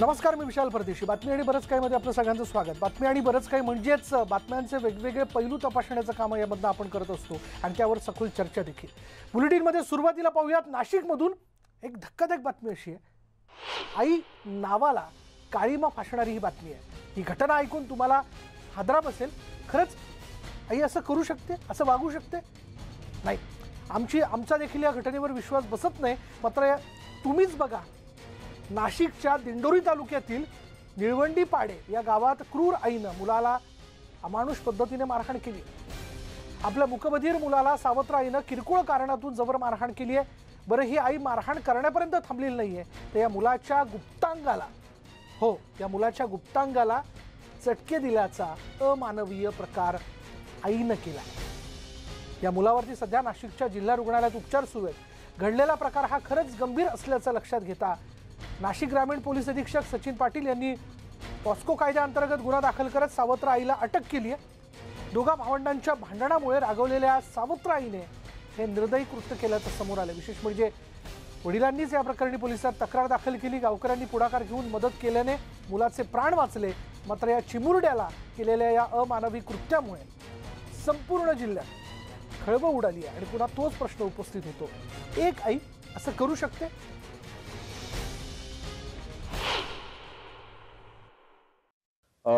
नमस्कार मी विशाल परदेशी बातमी आणि बरंच काही मध्ये आपलं सगळ्यांचं स्वागत बातमी आणि बरंच काही म्हणजेच बातम्यांचे वेगवेगळे पैलू तपासण्याचं काम यामधनं आपण करत असतो आणि त्यावर सखोल चर्चा देखील बुलेटिनमध्ये सुरुवातीला पाहूयात नाशिकमधून एक धक्कादायक बातमी अशी आहे आई नावाला काळीमा फासणारी ही बातमी आहे ही घटना ऐकून तुम्हाला हादरा बसेल खरंच आई असं करू शकते असं वागू शकते नाही आमची आमचा देखील या घटनेवर विश्वास बसत नाही मात्र तुम्हीच बघा नाशिकच्या दिंडोरी तालुक्यातील निळवंडी पाडे या गावात क्रूर आईनं मुलाला अमानुष पद्धतीने मारहाण केली आपल्या मुकबधीर मुलाला सावत्र आईनं किरकोळ कारणातून जबर मारहाण केली आहे बरं ही आई मारहाण करण्यापर्यंत थांबलेली नाही आहे तर या मुलाच्या गुप्तांगाला हो या मुलाच्या गुप्तांगाला चटके दिल्याचा अमानवीय प्रकार आईनं केला या मुलावरती सध्या नाशिकच्या जिल्हा रुग्णालयात उपचार सुरू आहेत घडलेला प्रकार हा खरंच गंभीर असल्याचं लक्षात घेता नाशिक ग्रामीण पोलीस अधीक्षक सचिन पाटील यांनी पॉस्को कायद्याअंतर्गत गुन्हा दाखल करत सावत्र आईला अटक केली आहे दोघा भावंडांच्या भांडणामुळे रागवलेल्या सावत्र आईने हे निर्दयी कृत्य केल्याचं समोर आलं विशेष म्हणजे वडिलांनीच या प्रकरणी पोलिसात तक्रार दाखल केली गावकऱ्यांनी पुढाकार घेऊन मदत केल्याने मुलाचे प्राण वाचले मात्र या चिमुरड्याला केलेल्या या अमानवी कृत्यामुळे संपूर्ण जिल्ह्यात खळबळ उडाली आहे आणि पुन्हा तोच प्रश्न उपस्थित होतो एक आई असं करू शकते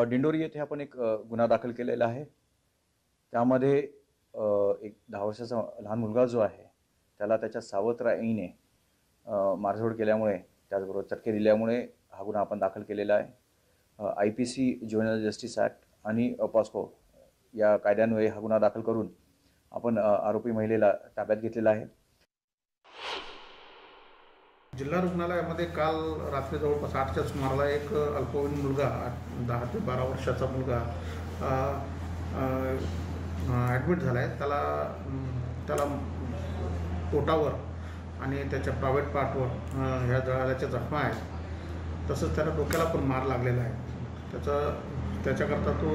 डिंडोरी येथे आपण एक गुन्हा दाखल केलेला आहे त्यामध्ये एक दहा वर्षाचा लहान मुलगा जो आहे त्याला त्याच्या सावत्र आईने मारझोड केल्यामुळे त्याचबरोबर चटके दिल्यामुळे हा गुन्हा आपण दाखल केलेला आहे I P C juvenile justice act आणि पॉस्को या कायद्यान्वये हा गुन्हा दाखल करून आपण आरोपी महिलेला ताब्यात घेतलेला आहे जिल्हा रुग्णालयामध्ये काल रात्री जवळपास आठच्या सुमाराला एक अल्पवयीन मुलगा दहा ते बारा वर्षाचा मुलगा ॲडमिट झाला आहे त्याला त्याला पोटावर आणि त्याच्या प्रायव्हेट पार्टवर ह्या जळाल्याच्या जखमा आहेत तसंच त्याला डोक्याला पण मार लागलेला आहे त्याचा त्याच्याकरता तो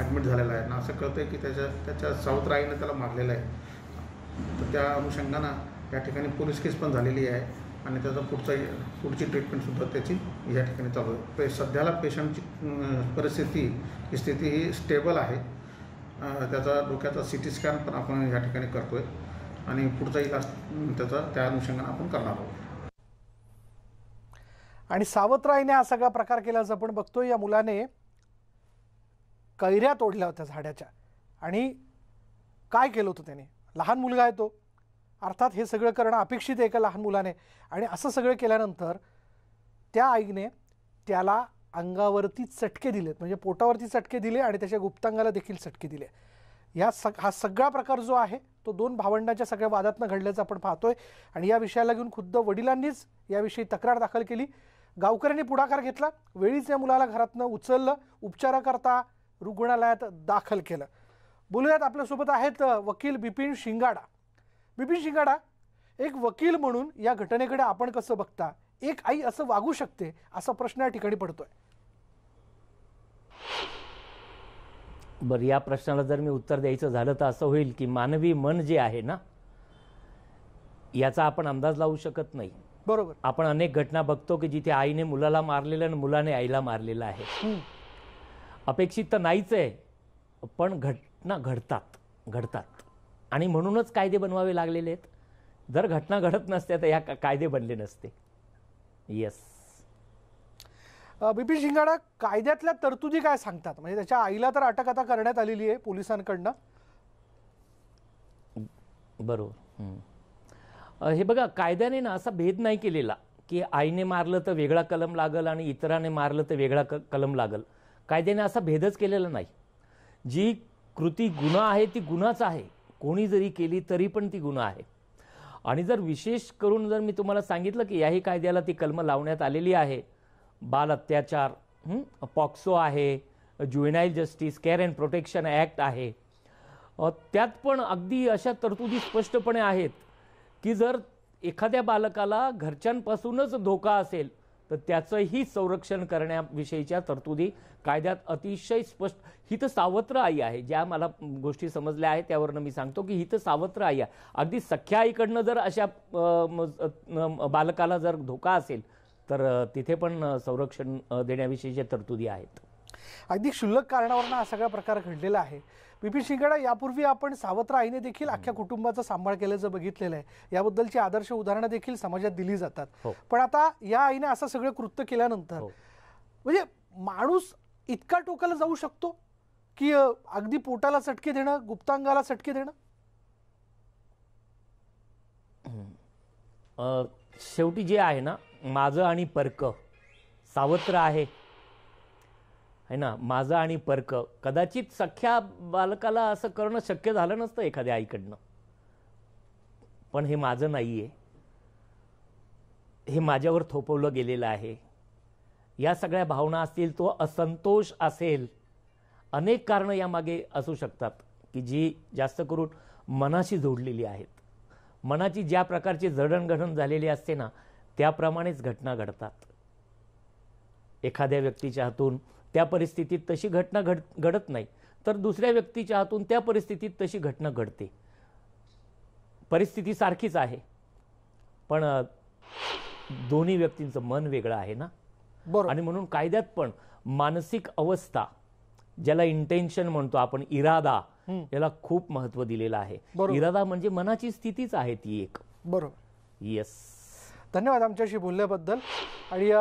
ॲडमिट झालेला आहे ना असं कळतं आहे की त्याच्या त्याच्या राईने त्याला मारलेला आहे तर त्या अनुषंगानं या ठिकाणी पोलीस केस पण झालेली आहे आणि त्याचा पुढचा पुढची ट्रीटमेंटसुद्धा त्याची या ठिकाणी चालू आहे पे सध्याला पेशंटची परिस्थिती स्थिती ही स्टेबल आहे त्याचा डोक्याचा सी टी स्कॅन पण आपण या ठिकाणी करतोय आणि पुढचा इलाज त्याचा त्या अनुषंगाने आपण करणार आहोत आणि सावत्रायने हा सगळा प्रकार केल्याचं आपण बघतोय या मुलाने कैऱ्या तोडल्या होत्या झाडाच्या आणि काय केलं होतं त्याने लहान मुलगा आहे तो अर्थात हे सगळं करणं अपेक्षित आहे एका लहान मुलाने आणि असं सगळं केल्यानंतर त्या आईने त्याला अंगावरती चटके दिलेत म्हणजे पोटावरती चटके दिले आणि त्याच्या गुप्तांगाला देखील चटके दिले ह्या सग हा सगळा प्रकार जो आहे तो दोन भावंडांच्या सगळ्या वादातनं घडल्याचं आपण पाहतोय आणि या विषयाला घेऊन खुद्द वडिलांनीच याविषयी तक्रार दाखल केली गावकऱ्यांनी पुढाकार घेतला वेळीच या मुलाला घरातनं उचललं उपचाराकरता रुग्णालयात दाखल केलं बोलूयात आपल्यासोबत आहेत वकील बिपिन शिंगाडा बिपिन शिंगाडा एक वकील म्हणून या घटनेकडे आपण कसं बघता एक आई असं वागू शकते असा प्रश्न या ठिकाणी पडतोय बर या प्रश्नाला जर मी उत्तर द्यायचं झालं तर असं होईल की मानवी मन जे आहे ना याचा आपण अंदाज लावू शकत नाही बरोबर आपण अनेक घटना बघतो की जिथे आईने मुलाला मारलेलं आणि मुलाने आईला मारलेलं आहे अपेक्षित तर नाहीच आहे पण घटना घडतात घडतात आणि म्हणूनच कायदे बनवावे लागलेले आहेत जर घटना घडत नसत्या तर या कायदे बनले नसते येस बिपिन शिंगाडा कायद्यातल्या तरतुदी काय सांगतात म्हणजे त्याच्या आईला तर अटक आता करण्यात आलेली आहे पोलिसांकडनं बरोबर हे बघा कायद्याने ना असा भेद नाही केलेला की आईने मारलं तर वेगळा कलम लागल आणि इतराने मारलं तर वेगळा कलम लागल कायद्याने असा भेदच केलेला नाही जी कृती गुन्हा आहे ती गुन्हाच आहे कोणी जरी केली तरी पण ती गुन्हा आहे आणि जर विशेष करून जर मी तुम्हाला सांगितलं की याही कायद्याला ती कलम लावण्यात आलेली आहे बाल अत्याचार पॉक्सो आहे juvenile justice care and protection act आहे त्यात पण अगदी अशा तरतुदी स्पष्टपणे आहेत की जर एखाद्या बालकाला घरच्यांपासूनच धोका असेल तर त्याचंही संरक्षण करण्याविषयीच्या तरतुदी कायद्यात अतिशय स्पष्ट हित सावत्र आई आहे ज्या मला गोष्टी समजल्या आहेत त्यावरनं मी सांगतो की हित सावत्र आई आहे अगदी सख्या आईकडनं जर अशा बालकाला जर धोका असेल तर तिथे पण संरक्षण देण्याविषयीच्या तरतुदी आहेत अगदी क्षुल्लक कारणावरून हा सगळा प्रकार घडलेला आहे बीबी शिंगडा यापूर्वी आपण सावत्र आईने देखील अख्ख्या कुटुंबाचा सांभाळ केल्याचं बघितलेलं आहे याबद्दलची आदर्श उदाहरणं देखील समाजात दिली जातात हो. पण आता या आईने असं सगळं कृत्य केल्यानंतर हो. म्हणजे माणूस इतका टोकाला जाऊ शकतो की अगदी पोटाला चटके देणं गुप्तांगाला चटके देणं शेवटी जे आहे ना माझं आणि परक सावत्र आहे आहे ना माझं आणि पर्क कदाचित सख्या बालकाला असं करणं शक्य झालं नसतं एखाद्या आईकडनं पण हे माझं नाही आहे हे माझ्यावर थोपवलं गेलेलं आहे या सगळ्या भावना असतील तो असंतोष असेल अनेक कारणं यामागे असू शकतात की जी जास्त करून मनाशी जोडलेली आहेत मनाची ज्या प्रकारची जडणघडण झालेली असते ना त्याप्रमाणेच घटना घडतात एखाद्या व्यक्तीच्या हातून त्या परिस्थितीत तशी घटना घड घडत नाही तर दुसऱ्या व्यक्तीच्या हातून त्या परिस्थितीत तशी घटना घडते परिस्थिती सारखीच आहे पण दोन्ही व्यक्तींचं मन वेगळं आहे ना बरोबर आणि म्हणून कायद्यात पण मानसिक अवस्था ज्याला इंटेन्शन म्हणतो आपण इरादा याला खूप महत्व दिलेलं आहे इरादा म्हणजे मनाची स्थितीच आहे ती एक बरोबर येस धन्यवाद आमच्याशी बोलल्याबद्दल आणि